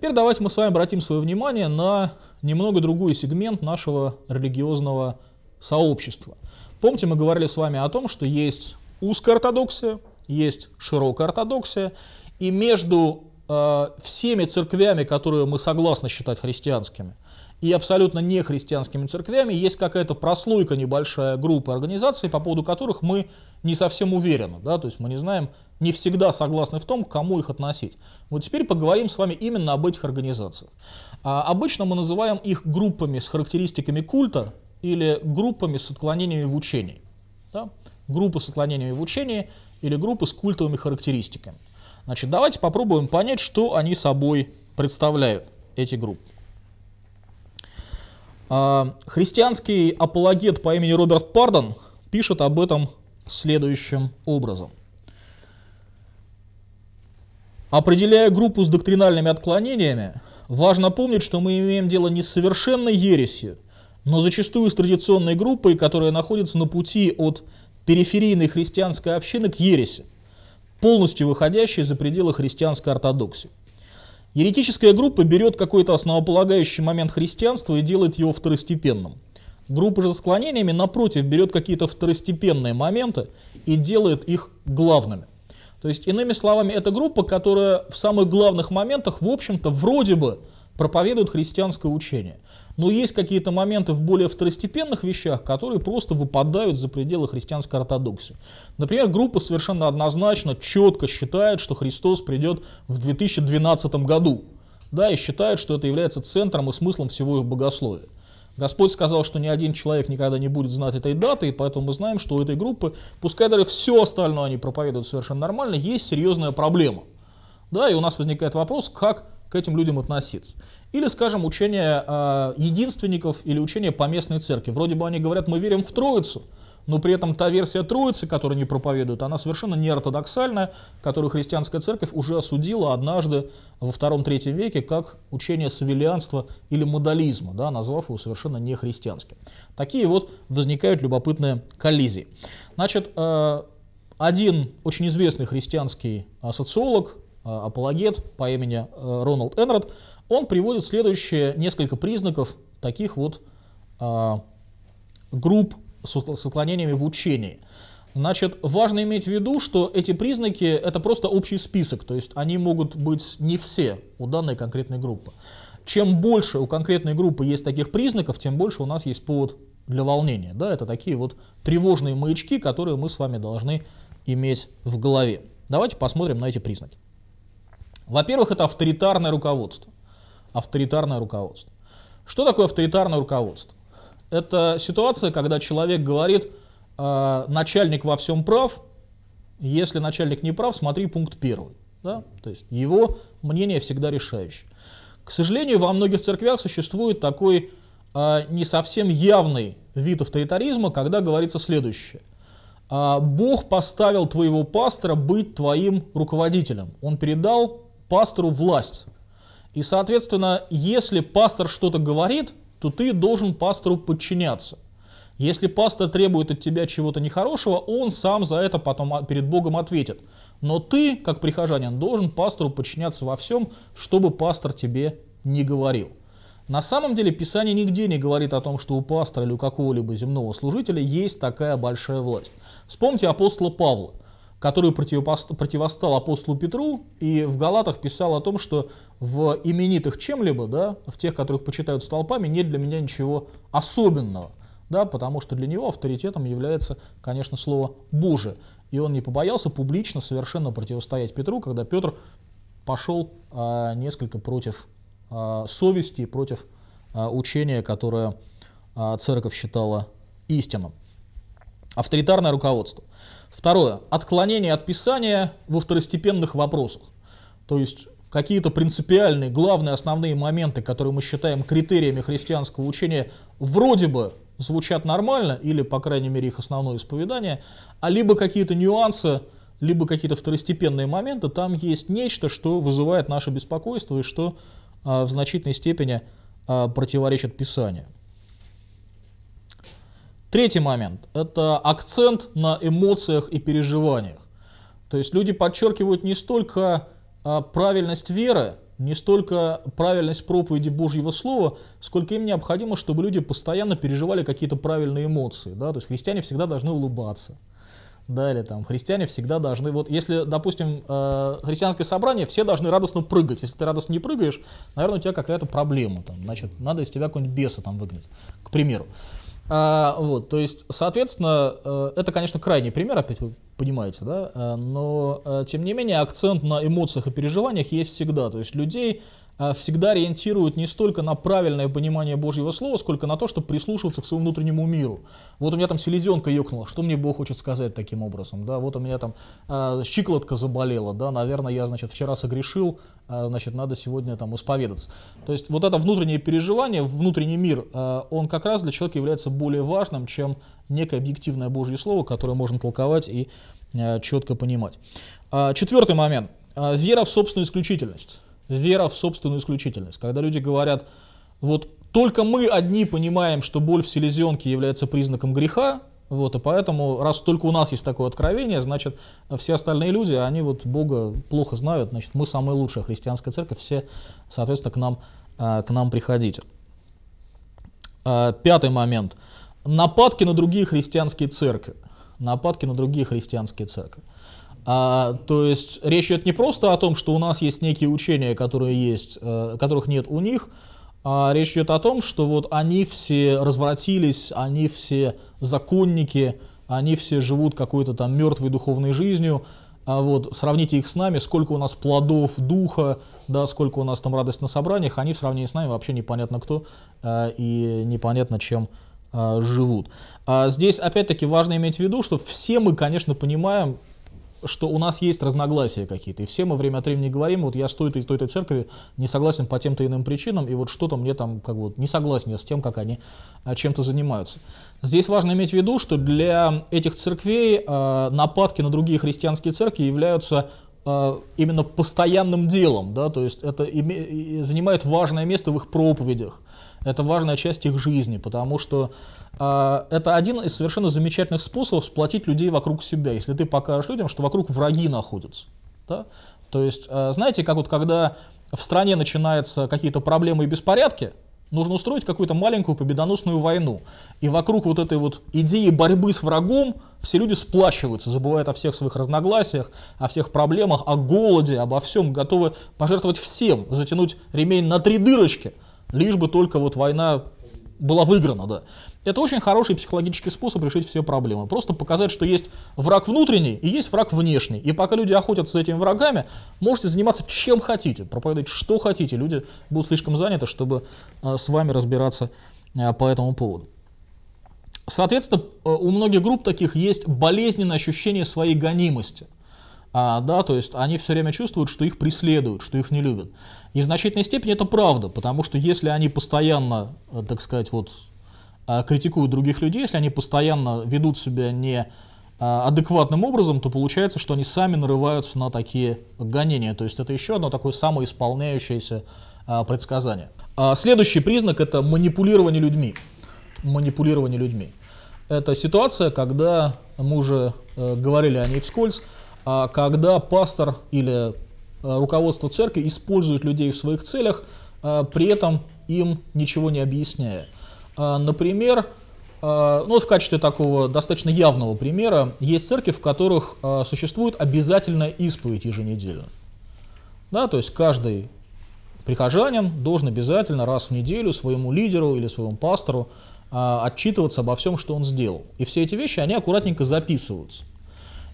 Теперь давайте мы с вами обратим свое внимание на немного другой сегмент нашего религиозного сообщества. Помните, мы говорили с вами о том, что есть узкая ортодоксия, есть широкая ортодоксия, и между э, всеми церквями, которые мы согласны считать христианскими – и абсолютно не христианскими церквями есть какая-то прослойка небольшая группы организаций, по поводу которых мы не совсем уверены, да, то есть мы не знаем, не всегда согласны в том, к кому их относить. Вот теперь поговорим с вами именно об этих организациях. А обычно мы называем их группами с характеристиками культа или группами с отклонениями в учении. Да? Группы с отклонениями в учении или группы с культовыми характеристиками. Значит, давайте попробуем понять, что они собой представляют, эти группы. А, христианский апологет по имени Роберт Пардон пишет об этом следующим образом. Определяя группу с доктринальными отклонениями, важно помнить, что мы имеем дело не с совершенной ересью, но зачастую с традиционной группой, которая находится на пути от периферийной христианской общины к ереси, полностью выходящей за пределы христианской ортодоксии. Еретическая группа берет какой-то основополагающий момент христианства и делает его второстепенным. Группа же с склонениями, напротив, берет какие-то второстепенные моменты и делает их главными. То есть, иными словами, это группа, которая в самых главных моментах, в общем-то, вроде бы проповедуют христианское учение. Но есть какие-то моменты в более второстепенных вещах, которые просто выпадают за пределы христианской ортодоксии. Например, группа совершенно однозначно, четко считает, что Христос придет в 2012 году. Да, и считает, что это является центром и смыслом всего их богословия. Господь сказал, что ни один человек никогда не будет знать этой даты, и поэтому мы знаем, что у этой группы, пускай даже все остальное они проповедуют совершенно нормально, есть серьезная проблема. Да, и у нас возникает вопрос, как к этим людям относиться. Или, скажем, учение э, единственников или учение поместной церкви. Вроде бы они говорят, мы верим в Троицу, но при этом та версия Троицы, которую они проповедуют, она совершенно не ортодоксальная, которую христианская церковь уже осудила однажды во втором-третьем веке как учение савелианства или модализма, да, назвав его совершенно нехристианским. Такие вот возникают любопытные коллизии. Значит, э, один очень известный христианский а, социолог Э, апологет по имени э, Роналд Энрод, он приводит следующие несколько признаков таких вот э, групп с отклонениями в учении. Значит, важно иметь в виду, что эти признаки – это просто общий список, то есть они могут быть не все у данной конкретной группы. Чем больше у конкретной группы есть таких признаков, тем больше у нас есть повод для волнения. Да? Это такие вот тревожные маячки, которые мы с вами должны иметь в голове. Давайте посмотрим на эти признаки. Во-первых, это авторитарное руководство. Авторитарное руководство. Что такое авторитарное руководство? Это ситуация, когда человек говорит, э, начальник во всем прав, если начальник не прав, смотри пункт первый. Да? То есть его мнение всегда решающее. К сожалению, во многих церквях существует такой э, не совсем явный вид авторитаризма, когда говорится следующее. «А, Бог поставил твоего пастора быть твоим руководителем. Он передал пастору власть. И, соответственно, если пастор что-то говорит, то ты должен пастору подчиняться. Если пастор требует от тебя чего-то нехорошего, он сам за это потом а, перед Богом ответит. Но ты, как прихожанин, должен пастору подчиняться во всем, чтобы пастор тебе не говорил. На самом деле Писание нигде не говорит о том, что у пастора или у какого-либо земного служителя есть такая большая власть. Вспомните апостола Павла который противостал апостолу Петру и в Галатах писал о том, что в именитых чем-либо, да, в тех, которых почитают столпами, нет для меня ничего особенного, да, потому что для него авторитетом является, конечно, слово «Божие». И он не побоялся публично совершенно противостоять Петру, когда Петр пошел а, несколько против а, совести против а, учения, которое а, церковь считала истинным. Авторитарное руководство. Второе. Отклонение от Писания во второстепенных вопросах. То есть какие-то принципиальные, главные, основные моменты, которые мы считаем критериями христианского учения, вроде бы звучат нормально, или, по крайней мере, их основное исповедание, а либо какие-то нюансы, либо какие-то второстепенные моменты, там есть нечто, что вызывает наше беспокойство и что а, в значительной степени а, противоречит Писанию. Третий момент – это акцент на эмоциях и переживаниях. То есть люди подчеркивают не столько а, правильность веры, не столько правильность проповеди Божьего Слова, сколько им необходимо, чтобы люди постоянно переживали какие-то правильные эмоции. Да? То есть христиане всегда должны улыбаться. Далее, там христиане всегда должны, вот если, допустим, э, христианское собрание, все должны радостно прыгать. Если ты радостно не прыгаешь, наверное, у тебя какая-то проблема. Там, значит, надо из тебя какой-нибудь беса там выгнать, к примеру. А, вот, то есть, соответственно, э, это, конечно, крайний пример, опять вы понимаете, да, э, но, э, тем не менее, акцент на эмоциях и переживаниях есть всегда, то есть людей а, всегда ориентируют не столько на правильное понимание Божьего Слова, сколько на то, чтобы прислушиваться к своему внутреннему миру. Вот у меня там селезенка ёкнула, что мне Бог хочет сказать таким образом, да, вот у меня там э, щиколотка заболела, да, наверное, я, значит, вчера согрешил, э, значит, надо сегодня там исповедаться. То есть вот это внутреннее переживание, внутренний мир, э, он как раз для человека является более важным, чем некое объективное Божье Слово, которое можно толковать и э, четко понимать. Э, четвертый момент. Э, вера в собственную исключительность вера в собственную исключительность. Когда люди говорят, вот только мы одни понимаем, что боль в селезенке является признаком греха, вот, и поэтому, раз только у нас есть такое откровение, значит, все остальные люди, они вот Бога плохо знают, значит, мы самая лучшая христианская церковь, все, соответственно, к нам, а, к нам приходите. А, пятый момент. Нападки на другие христианские церкви. Нападки на другие христианские церкви. А, то есть речь идет не просто о том, что у нас есть некие учения, которые есть, э, которых нет у них, а речь идет о том, что вот они все развратились, они все законники, они все живут какой-то там мертвой духовной жизнью. А вот сравните их с нами, сколько у нас плодов духа, да, сколько у нас там радость на собраниях, они в сравнении с нами вообще непонятно кто э, и непонятно чем э, живут. А здесь опять-таки важно иметь в виду, что все мы, конечно, понимаем, что у нас есть разногласия какие-то, и все мы время от времени говорим, вот я с той-то и той-то церкви не согласен по тем-то иным причинам, и вот что-то мне там как бы не согласен с тем, как они а, чем-то занимаются. Здесь важно иметь в виду, что для этих церквей а, нападки на другие христианские церкви являются а, именно постоянным делом, да, то есть это занимает важное место в их проповедях. Это важная часть их жизни, потому что э, это один из совершенно замечательных способов сплотить людей вокруг себя, если ты покажешь людям, что вокруг враги находятся. Да? То есть, э, знаете, как вот когда в стране начинаются какие-то проблемы и беспорядки, нужно устроить какую-то маленькую победоносную войну. И вокруг вот этой вот идеи борьбы с врагом все люди сплачиваются, забывают о всех своих разногласиях, о всех проблемах, о голоде, обо всем, готовы пожертвовать всем, затянуть ремень на три дырочки – лишь бы только вот война была выиграна, да. Это очень хороший психологический способ решить все проблемы. Просто показать, что есть враг внутренний и есть враг внешний. И пока люди охотятся за этими врагами, можете заниматься чем хотите, проповедовать что хотите. Люди будут слишком заняты, чтобы а, с вами разбираться а, по этому поводу. Соответственно, э, у многих групп таких есть болезненное ощущение своей гонимости – а, да, то есть они все время чувствуют, что их преследуют, что их не любят. И в значительной степени это правда, потому что если они постоянно, э, так сказать, вот э, критикуют других людей, если они постоянно ведут себя не э, адекватным образом, то получается, что они сами нарываются на такие гонения. То есть это еще одно такое самоисполняющееся предсказание. А следующий признак – это манипулирование людьми. Манипулирование людьми. Это ситуация, когда мы уже говорили о ней вскользь, а когда пастор или а, руководство церкви использует людей в своих целях, а, при этом им ничего не объясняя. Например, ну, в качестве такого достаточно явного примера, есть церкви, в которых существует обязательная исповедь еженедельно. Да, то есть каждый прихожанин должен обязательно раз в неделю своему лидеру или своему пастору отчитываться обо всем, что он сделал. И все эти вещи, они аккуратненько записываются.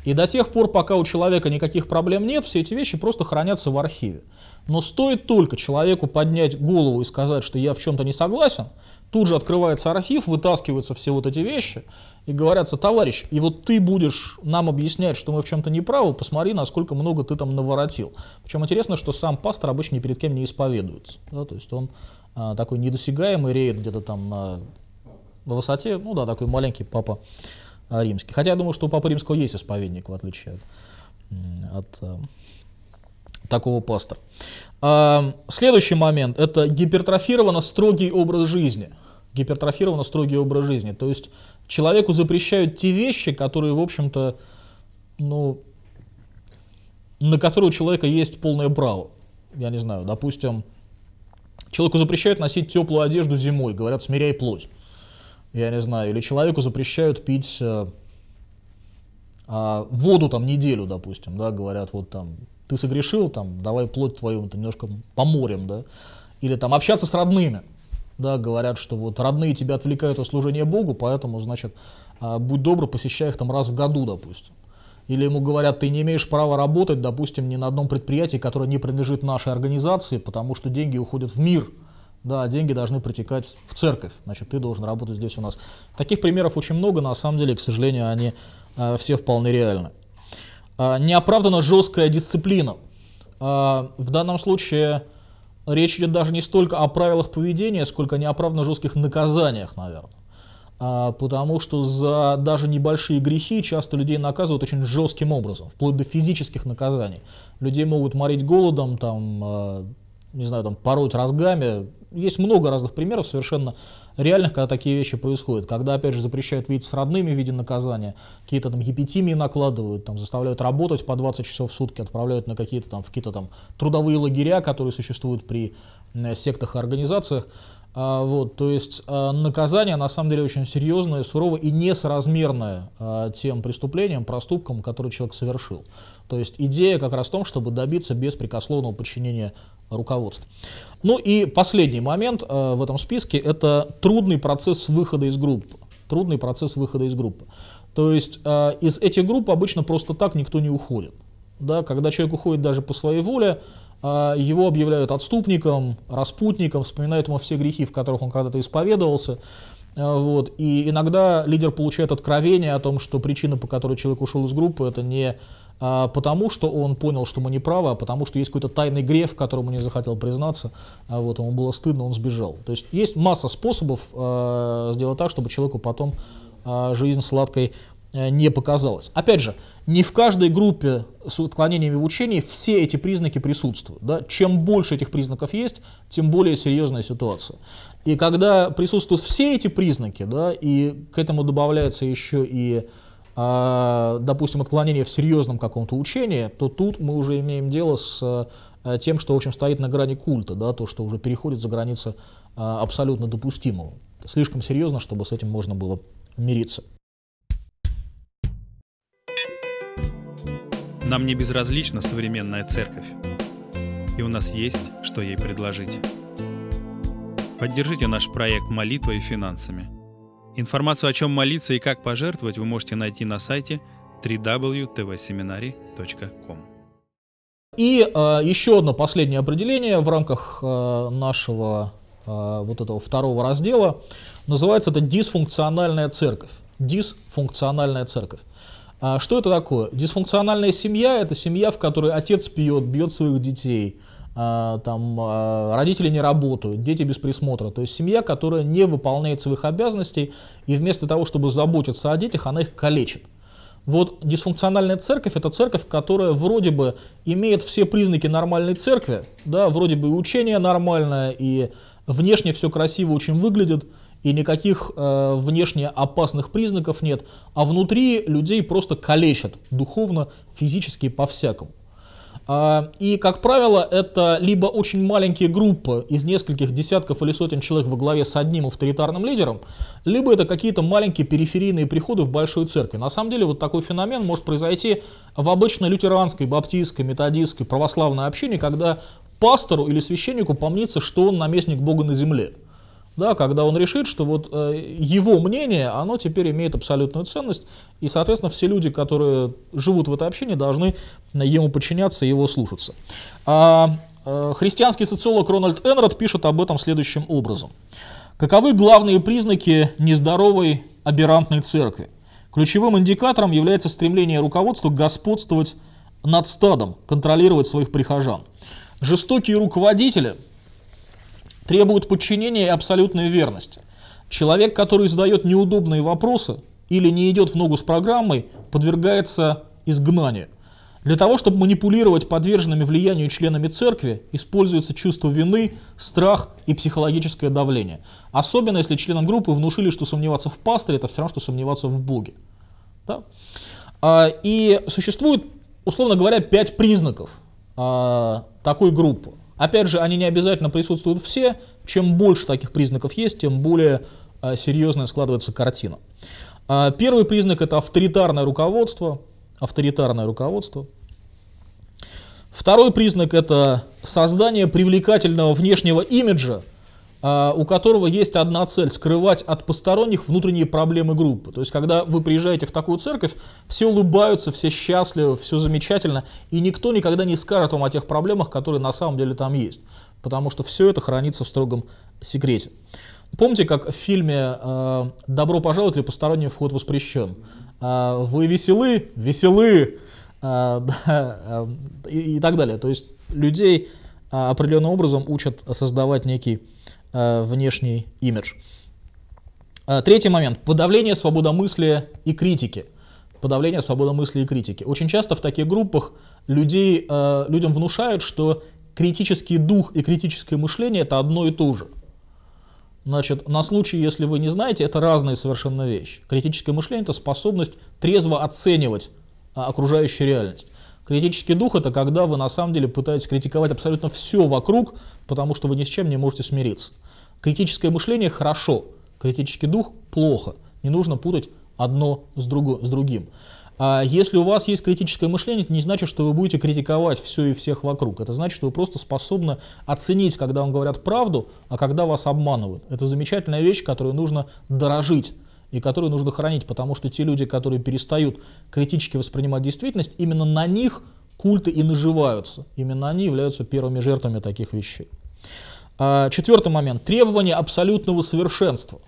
И до тех пор, пока у человека никаких проблем нет, все эти вещи просто хранятся в архиве. Но стоит только человеку поднять голову и сказать, что я в чем-то не согласен, тут же открывается архив, вытаскиваются все вот эти вещи и говорятся, товарищ, и вот ты будешь нам объяснять, что мы в чем-то неправы, посмотри, насколько много ты там наворотил. Причем интересно, что сам пастор обычно ни перед кем не исповедуется. Да, то есть он а, такой недосягаемый, реет где-то там на высоте, ну да, такой маленький папа Э, римский. Хотя я думаю, что у Папы Римского есть исповедник, в отличие от, от э, такого пастора. Э, следующий момент – это гипертрофированно строгий образ жизни. Гипертрофированно строгий образ жизни. То есть человеку запрещают те вещи, которые, в общем-то, ну, на которые у человека есть полное право. Я не знаю, допустим, человеку запрещают носить теплую одежду зимой, говорят, смиряй плоть я не знаю, или человеку запрещают пить э, э, воду там неделю, допустим, да, говорят, вот там, ты согрешил, там, давай плоть твою немножко поморем, да, или там общаться с родными, да, говорят, что вот родные тебя отвлекают от служения Богу, поэтому, значит, э, будь добр, посещай их там раз в году, допустим. Или ему говорят, ты не имеешь права работать, допустим, ни на одном предприятии, которое не принадлежит нашей организации, потому что деньги уходят в мир – да, деньги должны протекать в церковь, значит, ты должен работать здесь у нас. Таких примеров очень много, на самом деле, к сожалению, они э, все вполне реальны. Э, неоправданно жесткая дисциплина. Э, в данном случае речь идет даже не столько о правилах поведения, сколько о неоправданно жестких наказаниях, наверное. Потому что за даже небольшие грехи часто людей наказывают очень жестким образом, вплоть до физических наказаний. Людей могут морить голодом, там, не знаю, там, пороть разгами, есть много разных примеров совершенно реальных, когда такие вещи происходят. Когда, опять же, запрещают видеть с родными в виде наказания, какие-то там епитимии накладывают, там, заставляют работать по 20 часов в сутки, отправляют на какие-то там, в какие-то там трудовые лагеря, которые существуют при э, сектах и организациях. А, вот, то есть а, наказание на самом деле очень серьезное, суровое и несоразмерное а, тем преступлениям, проступкам, которые человек совершил. То есть идея как раз в том, чтобы добиться беспрекословного подчинения руководства. Ну и последний момент в этом списке – это трудный процесс выхода из группы. Трудный процесс выхода из группы. То есть из этих групп обычно просто так никто не уходит. Да, когда человек уходит даже по своей воле, а, его объявляют отступником, распутником, вспоминают ему все грехи, в которых он когда-то исповедовался. А, вот. И иногда лидер получает откровение о том, что причина, по которой человек ушел из группы, это не а, потому, что он понял, что мы не правы, а потому, что есть какой-то тайный грех, в котором он не захотел признаться, вот ему было стыдно, он сбежал. То есть есть масса способов сделать так, чтобы человеку потом жизнь сладкой Э, не показалось. Опять же, не в каждой группе с отклонениями в учении все эти признаки присутствуют. Да? Чем больше этих признаков есть, тем более серьезная ситуация. И когда присутствуют все эти признаки, да, и к этому добавляется еще и, э, допустим, отклонение в серьезном каком-то учении, то тут мы уже имеем дело с э, тем, что, в общем, стоит на грани культа, да, то, что уже переходит за границы э, абсолютно допустимого. Слишком серьезно, чтобы с этим можно было мириться. Нам не безразлична современная церковь, и у нас есть, что ей предложить. Поддержите наш проект молитвой и финансами. Информацию о чем молиться и как пожертвовать вы можете найти на сайте www.tvseminary.com. И э, еще одно последнее определение в рамках э, нашего э, вот этого второго раздела. Называется это дисфункциональная церковь. Дисфункциональная церковь. А, что это такое? Дисфункциональная семья – это семья, в которой отец пьет, бьет своих детей, а, там, а, родители не работают, дети без присмотра. То есть семья, которая не выполняет своих обязанностей, и вместо того, чтобы заботиться о детях, она их калечит. Вот дисфункциональная церковь – это церковь, которая вроде бы имеет все признаки нормальной церкви, да, вроде бы и учение нормальное, и внешне все красиво очень выглядит – и никаких э, внешне опасных признаков нет, а внутри людей просто калечат духовно, физически, по-всякому. Э, и, как правило, это либо очень маленькие группы из нескольких десятков или сотен человек во главе с одним авторитарным лидером, либо это какие-то маленькие периферийные приходы в большой церкви. На самом деле вот такой феномен может произойти в обычной лютеранской, баптистской, методистской, православной общине, когда пастору или священнику помнится, что он наместник Бога на земле – да, когда он решит, что вот э, его мнение, оно теперь имеет абсолютную ценность, и, соответственно, все люди, которые живут в этой общине, должны ему подчиняться и его слушаться. А э, христианский социолог Рональд Энрод пишет об этом следующим образом. Каковы главные признаки нездоровой аберрантной церкви? Ключевым индикатором является стремление руководства господствовать над стадом, контролировать своих прихожан. Жестокие руководители – требуют подчинения и абсолютной верности. Человек, который задает неудобные вопросы или не идет в ногу с программой, подвергается изгнанию. Для того, чтобы манипулировать подверженными влиянию членами церкви, используется чувство вины, страх и психологическое давление. Особенно, если членам группы внушили, что сомневаться в пасторе – это все равно, что сомневаться в Боге. Да? А, и существует, условно говоря, пять признаков а, такой группы. Опять же, они не обязательно присутствуют все. Чем больше таких признаков есть, тем более э, серьезная складывается картина. А, первый признак – это авторитарное руководство. Авторитарное руководство. Второй признак – это создание привлекательного внешнего имиджа – а, у которого есть одна цель – скрывать от посторонних внутренние проблемы группы. То есть, когда вы приезжаете в такую церковь, все улыбаются, все счастливы, все замечательно, и никто никогда не скажет вам о тех проблемах, которые на самом деле там есть, потому что все это хранится в строгом секрете. Помните, как в фильме а, «Добро пожаловать» или «Посторонний вход воспрещен»? А, вы веселы? Веселы! И так далее. То есть, людей определенным образом учат создавать некий Э, внешний имидж. Э, третий момент. Подавление свободомыслия и критики. Подавление свободомыслия и критики. Очень часто в таких группах людей, э, людям внушают, что критический дух и критическое мышление это одно и то же. Значит, на случай, если вы не знаете, это разные совершенно вещи. Критическое мышление – это способность трезво оценивать а, окружающую реальность. Критический дух – это когда вы на самом деле пытаетесь критиковать абсолютно все вокруг, потому что вы ни с чем не можете смириться. Критическое мышление хорошо, критический дух плохо. Не нужно путать одно с, друго, с другим. А если у вас есть критическое мышление, это не значит, что вы будете критиковать все и всех вокруг. Это значит, что вы просто способны оценить, когда вам говорят правду, а когда вас обманывают. Это замечательная вещь, которую нужно дорожить и которую нужно хранить, потому что те люди, которые перестают критически воспринимать действительность, именно на них культы и наживаются. Именно они являются первыми жертвами таких вещей. А, Четвертый момент. Требование абсолютного совершенства.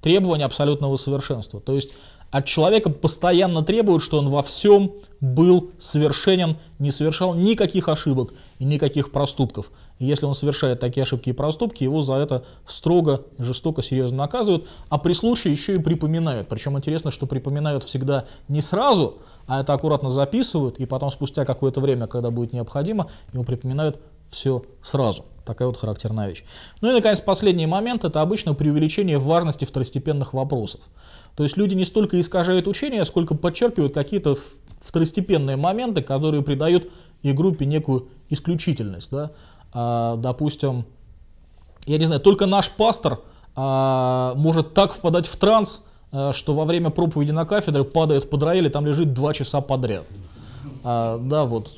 Требование абсолютного совершенства. То есть от человека постоянно требуют, что он во всем был совершенен, не совершал никаких ошибок и никаких проступков. И если он совершает такие ошибки и проступки, его за это строго, жестоко, серьезно наказывают, а при случае еще и припоминают. Причем интересно, что припоминают всегда не сразу, а это аккуратно записывают, и потом спустя какое-то время, когда будет необходимо, ему припоминают все сразу. Такая вот характерная вещь. Ну и, наконец, последний момент – это обычно преувеличение важности второстепенных вопросов. То есть люди не столько искажают учение, сколько подчеркивают какие-то второстепенные моменты, которые придают и группе некую исключительность. Да? А, допустим, я не знаю, только наш пастор а, может так впадать в транс, а, что во время проповеди на кафедре падает под рояль и там лежит два часа подряд. А, да, вот.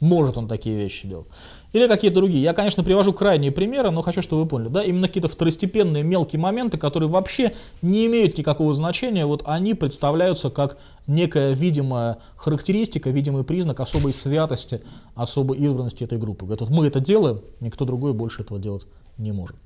Может он такие вещи делать или какие-то другие. Я, конечно, привожу крайние примеры, но хочу, чтобы вы поняли, да, именно какие-то второстепенные мелкие моменты, которые вообще не имеют никакого значения, вот они представляются как некая видимая характеристика, видимый признак особой святости, особой избранности этой группы. Говорят, вот мы это делаем, никто другой больше этого делать не может.